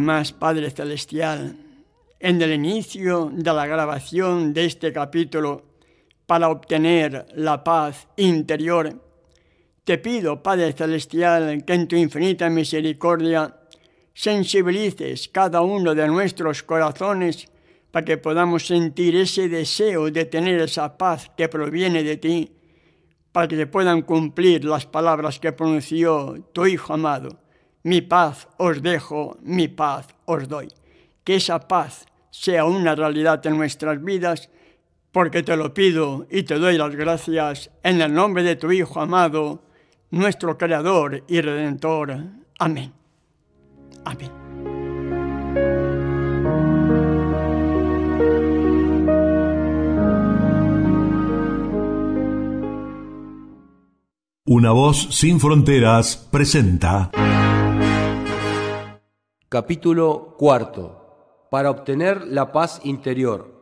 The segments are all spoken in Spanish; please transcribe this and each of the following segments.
más, Padre Celestial, en el inicio de la grabación de este capítulo, para obtener la paz interior, te pido, Padre Celestial, que en tu infinita misericordia sensibilices cada uno de nuestros corazones para que podamos sentir ese deseo de tener esa paz que proviene de ti, para que se puedan cumplir las palabras que pronunció tu Hijo amado mi paz os dejo, mi paz os doy. Que esa paz sea una realidad en nuestras vidas, porque te lo pido y te doy las gracias en el nombre de tu Hijo amado, nuestro Creador y Redentor. Amén. Amén. Una voz sin fronteras presenta. Capítulo cuarto. Para obtener la paz interior.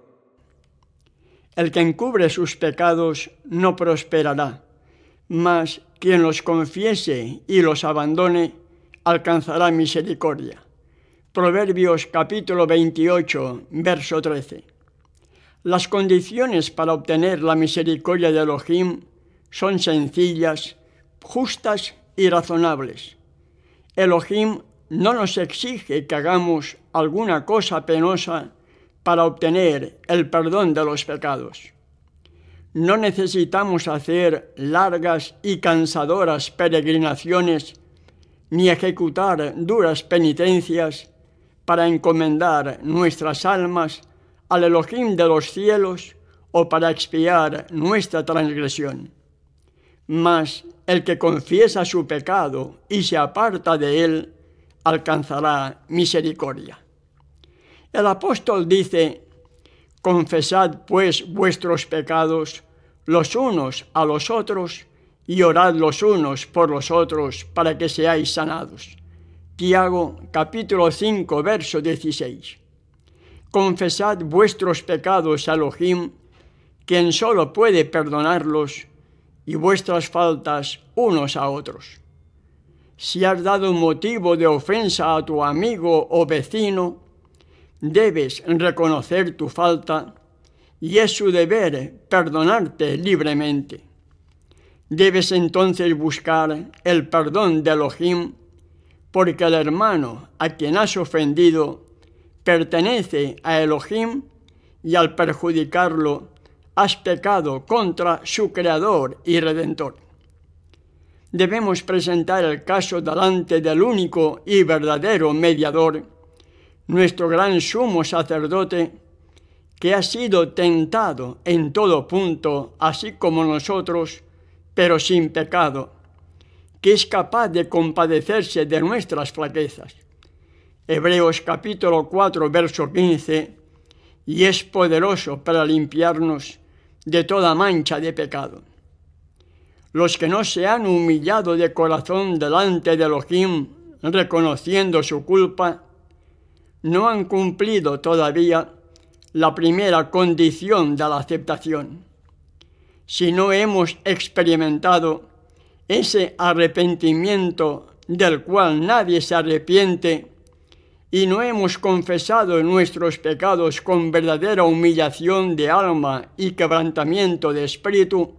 El que encubre sus pecados no prosperará, mas quien los confiese y los abandone alcanzará misericordia. Proverbios capítulo 28, verso 13. Las condiciones para obtener la misericordia de Elohim son sencillas, justas y razonables. Elohim no nos exige que hagamos alguna cosa penosa para obtener el perdón de los pecados. No necesitamos hacer largas y cansadoras peregrinaciones ni ejecutar duras penitencias para encomendar nuestras almas al Elohim de los cielos o para expiar nuestra transgresión. Mas el que confiesa su pecado y se aparta de él, alcanzará misericordia. El apóstol dice, confesad pues vuestros pecados los unos a los otros y orad los unos por los otros para que seáis sanados. Tiago capítulo 5 verso 16. Confesad vuestros pecados a Elohim, quien solo puede perdonarlos, y vuestras faltas unos a otros si has dado motivo de ofensa a tu amigo o vecino, debes reconocer tu falta y es su deber perdonarte libremente. Debes entonces buscar el perdón de Elohim, porque el hermano a quien has ofendido pertenece a Elohim y al perjudicarlo has pecado contra su Creador y Redentor debemos presentar el caso delante del único y verdadero mediador, nuestro gran sumo sacerdote, que ha sido tentado en todo punto, así como nosotros, pero sin pecado, que es capaz de compadecerse de nuestras flaquezas. Hebreos capítulo 4, verso 15, y es poderoso para limpiarnos de toda mancha de pecado los que no se han humillado de corazón delante de Elohim, reconociendo su culpa, no han cumplido todavía la primera condición de la aceptación. Si no hemos experimentado ese arrepentimiento del cual nadie se arrepiente y no hemos confesado nuestros pecados con verdadera humillación de alma y quebrantamiento de espíritu,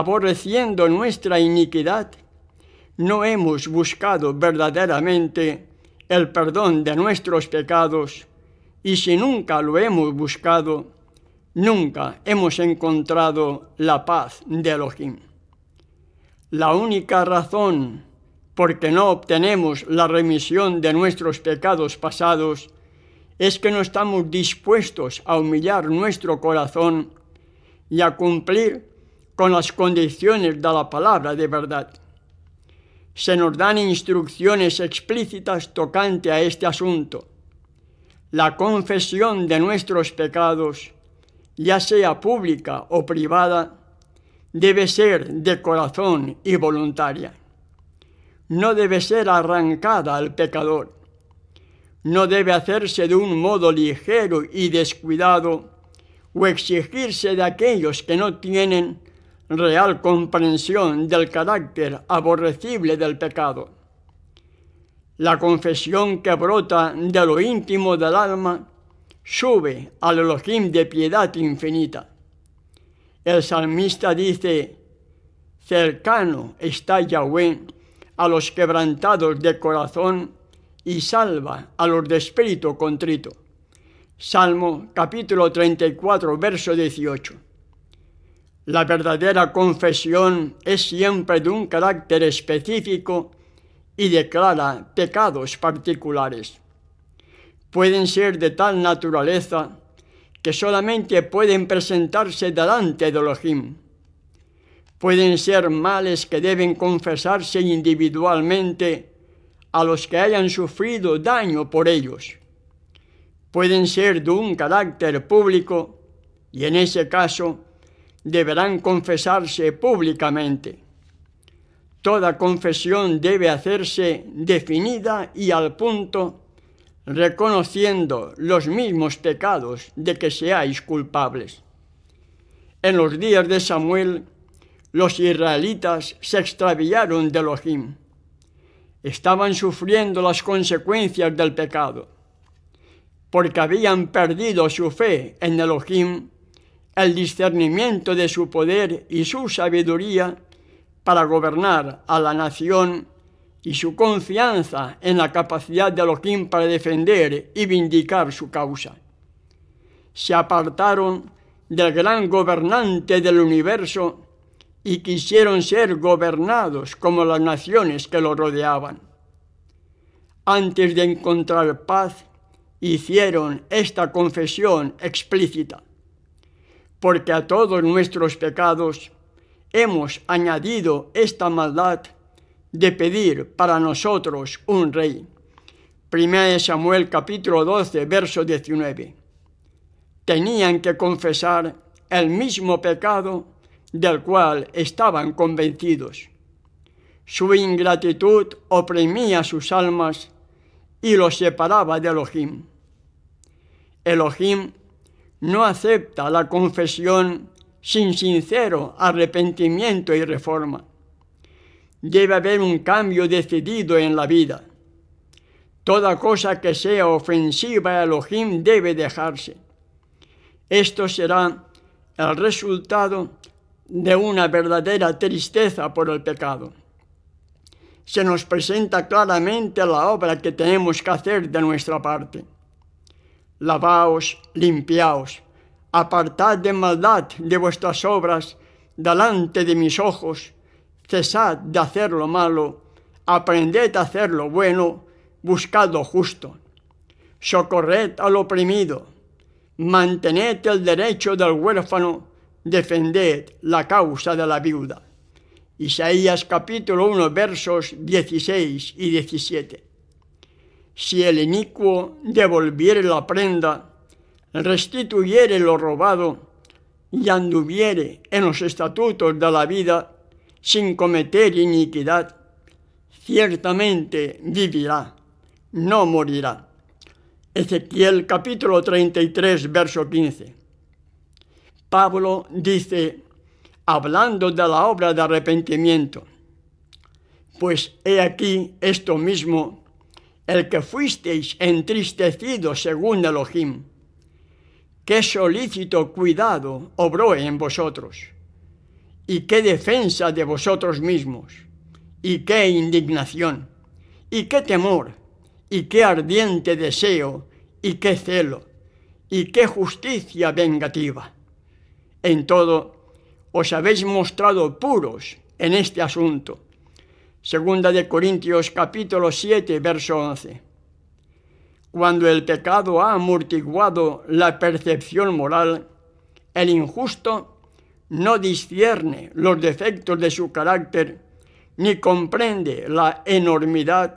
aborreciendo nuestra iniquidad, no hemos buscado verdaderamente el perdón de nuestros pecados, y si nunca lo hemos buscado, nunca hemos encontrado la paz de Elohim. La única razón por que no obtenemos la remisión de nuestros pecados pasados es que no estamos dispuestos a humillar nuestro corazón y a cumplir con las condiciones de la palabra de verdad. Se nos dan instrucciones explícitas tocante a este asunto. La confesión de nuestros pecados, ya sea pública o privada, debe ser de corazón y voluntaria. No debe ser arrancada al pecador. No debe hacerse de un modo ligero y descuidado o exigirse de aquellos que no tienen real comprensión del carácter aborrecible del pecado. La confesión que brota de lo íntimo del alma sube al Elohim de piedad infinita. El salmista dice, cercano está Yahweh a los quebrantados de corazón y salva a los de espíritu contrito. Salmo capítulo 34, verso 18. La verdadera confesión es siempre de un carácter específico y declara pecados particulares. Pueden ser de tal naturaleza que solamente pueden presentarse delante de Elohim. Pueden ser males que deben confesarse individualmente a los que hayan sufrido daño por ellos. Pueden ser de un carácter público y en ese caso deberán confesarse públicamente. Toda confesión debe hacerse definida y al punto, reconociendo los mismos pecados de que seáis culpables. En los días de Samuel, los israelitas se extraviaron de Elohim. Estaban sufriendo las consecuencias del pecado, porque habían perdido su fe en Elohim el discernimiento de su poder y su sabiduría para gobernar a la nación y su confianza en la capacidad de Elohim para defender y vindicar su causa. Se apartaron del gran gobernante del universo y quisieron ser gobernados como las naciones que lo rodeaban. Antes de encontrar paz, hicieron esta confesión explícita porque a todos nuestros pecados hemos añadido esta maldad de pedir para nosotros un rey. 1 Samuel capítulo 12, verso 19. Tenían que confesar el mismo pecado del cual estaban convencidos. Su ingratitud oprimía sus almas y los separaba de Elohim. Elohim no acepta la confesión sin sincero arrepentimiento y reforma. Debe haber un cambio decidido en la vida. Toda cosa que sea ofensiva a Elohim debe dejarse. Esto será el resultado de una verdadera tristeza por el pecado. Se nos presenta claramente la obra que tenemos que hacer de nuestra parte lavaos, limpiaos, apartad de maldad de vuestras obras delante de mis ojos, cesad de hacer lo malo, aprended a hacer lo bueno, buscad lo justo, socorred al oprimido, mantened el derecho del huérfano, defended la causa de la viuda. Isaías capítulo 1 versos 16 y 17 si el inicuo devolviere la prenda, restituyere lo robado y anduviere en los estatutos de la vida sin cometer iniquidad, ciertamente vivirá, no morirá. Ezequiel capítulo 33, verso 15. Pablo dice, hablando de la obra de arrepentimiento, pues he aquí esto mismo el que fuisteis entristecido según Elohim, qué solícito cuidado obró en vosotros, y qué defensa de vosotros mismos, y qué indignación, y qué temor, y qué ardiente deseo, y qué celo, y qué justicia vengativa. En todo, os habéis mostrado puros en este asunto, Segunda de Corintios capítulo 7, verso 11. Cuando el pecado ha amortiguado la percepción moral, el injusto no discierne los defectos de su carácter ni comprende la enormidad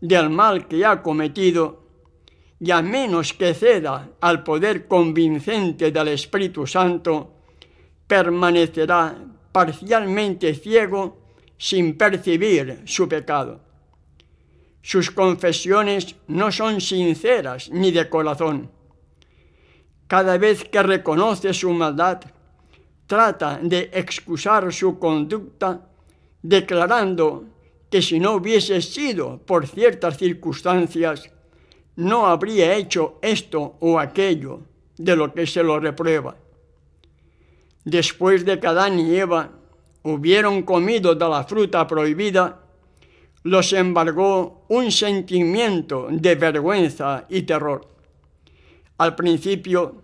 del mal que ha cometido, y a menos que ceda al poder convincente del Espíritu Santo, permanecerá parcialmente ciego sin percibir su pecado. Sus confesiones no son sinceras ni de corazón. Cada vez que reconoce su maldad, trata de excusar su conducta declarando que si no hubiese sido por ciertas circunstancias, no habría hecho esto o aquello de lo que se lo reprueba. Después de que Adán y Eva hubieron comido de la fruta prohibida, los embargó un sentimiento de vergüenza y terror. Al principio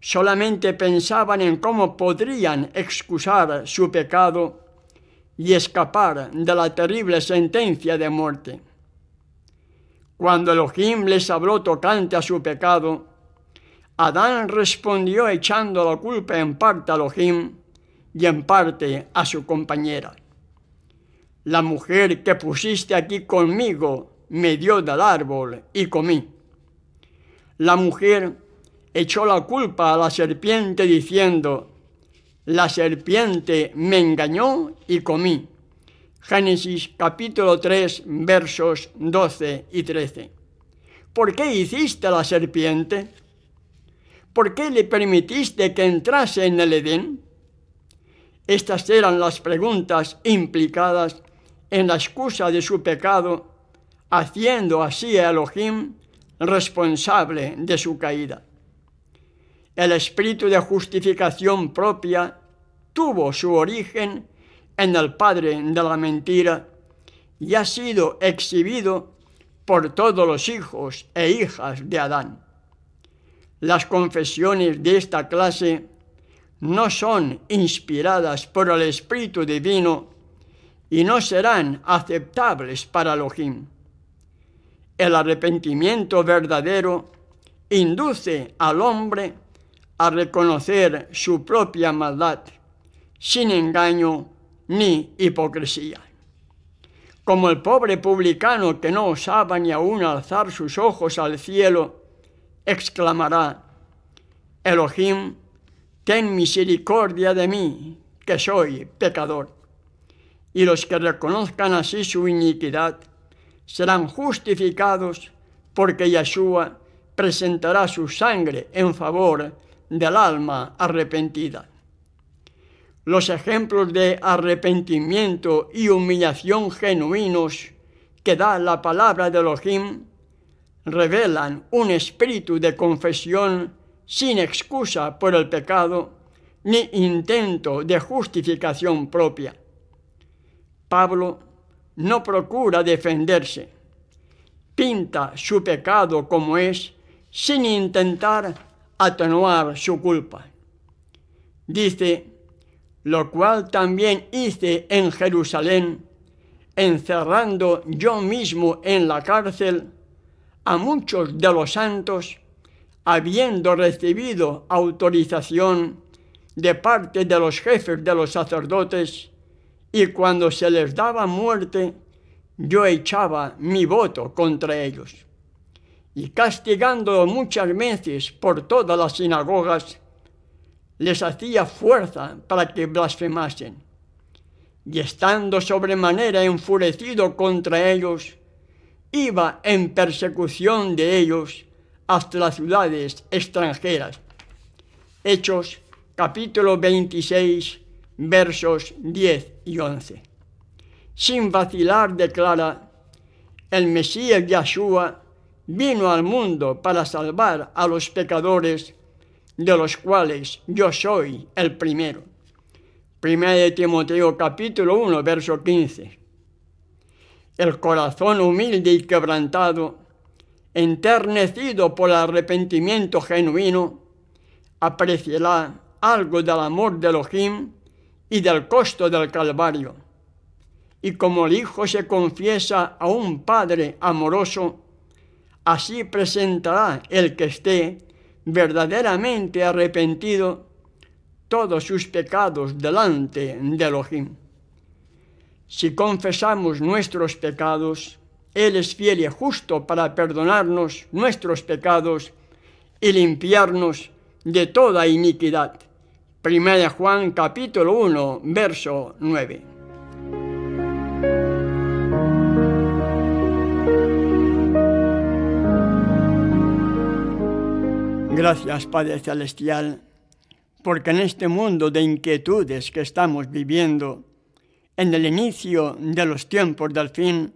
solamente pensaban en cómo podrían excusar su pecado y escapar de la terrible sentencia de muerte. Cuando Elohim les habló tocante a su pecado, Adán respondió echando la culpa en parte a Elohim y en parte a su compañera. La mujer que pusiste aquí conmigo me dio del árbol y comí. La mujer echó la culpa a la serpiente diciendo, la serpiente me engañó y comí. Génesis capítulo 3 versos 12 y 13. ¿Por qué hiciste la serpiente? ¿Por qué le permitiste que entrase en el Edén? Estas eran las preguntas implicadas en la excusa de su pecado, haciendo así a Elohim responsable de su caída. El espíritu de justificación propia tuvo su origen en el padre de la mentira y ha sido exhibido por todos los hijos e hijas de Adán. Las confesiones de esta clase no son inspiradas por el Espíritu Divino y no serán aceptables para Elohim. El arrepentimiento verdadero induce al hombre a reconocer su propia maldad, sin engaño ni hipocresía. Como el pobre publicano que no osaba ni aún alzar sus ojos al cielo, exclamará, Elohim ten misericordia de mí, que soy pecador. Y los que reconozcan así su iniquidad serán justificados porque Yeshua presentará su sangre en favor del alma arrepentida. Los ejemplos de arrepentimiento y humillación genuinos que da la palabra de Elohim revelan un espíritu de confesión sin excusa por el pecado ni intento de justificación propia. Pablo no procura defenderse, pinta su pecado como es sin intentar atenuar su culpa. Dice, lo cual también hice en Jerusalén, encerrando yo mismo en la cárcel a muchos de los santos, habiendo recibido autorización de parte de los jefes de los sacerdotes, y cuando se les daba muerte, yo echaba mi voto contra ellos. Y castigando muchas veces por todas las sinagogas, les hacía fuerza para que blasfemasen. Y estando sobremanera enfurecido contra ellos, iba en persecución de ellos hasta las ciudades extranjeras. Hechos capítulo 26 versos 10 y 11. Sin vacilar declara, el Mesías Yahshua vino al mundo para salvar a los pecadores, de los cuales yo soy el primero. Primera de Timoteo capítulo 1 verso 15. El corazón humilde y quebrantado enternecido por el arrepentimiento genuino, apreciará algo del amor de Elohim y del costo del Calvario. Y como el Hijo se confiesa a un Padre amoroso, así presentará el que esté verdaderamente arrepentido todos sus pecados delante de Elohim. Si confesamos nuestros pecados, él es fiel y justo para perdonarnos nuestros pecados y limpiarnos de toda iniquidad. Primera Juan capítulo 1, verso 9. Gracias, Padre Celestial, porque en este mundo de inquietudes que estamos viviendo, en el inicio de los tiempos del fin,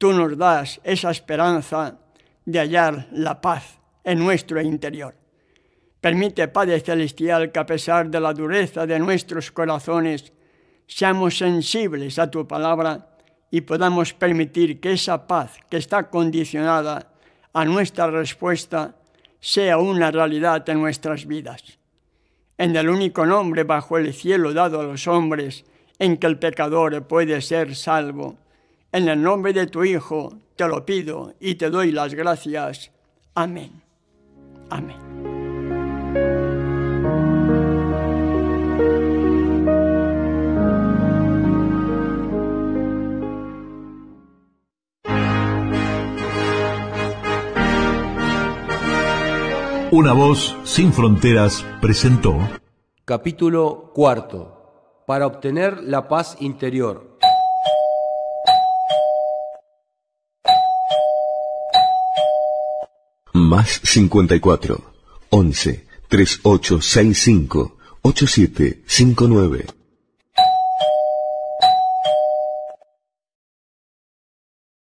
tú nos das esa esperanza de hallar la paz en nuestro interior. Permite, Padre Celestial, que a pesar de la dureza de nuestros corazones, seamos sensibles a tu palabra y podamos permitir que esa paz que está condicionada a nuestra respuesta sea una realidad en nuestras vidas. En el único nombre bajo el cielo dado a los hombres en que el pecador puede ser salvo en el nombre de tu Hijo te lo pido y te doy las gracias. Amén. Amén. Una voz sin fronteras presentó. Capítulo cuarto. Para obtener la paz interior. Más 54 11 3865 8759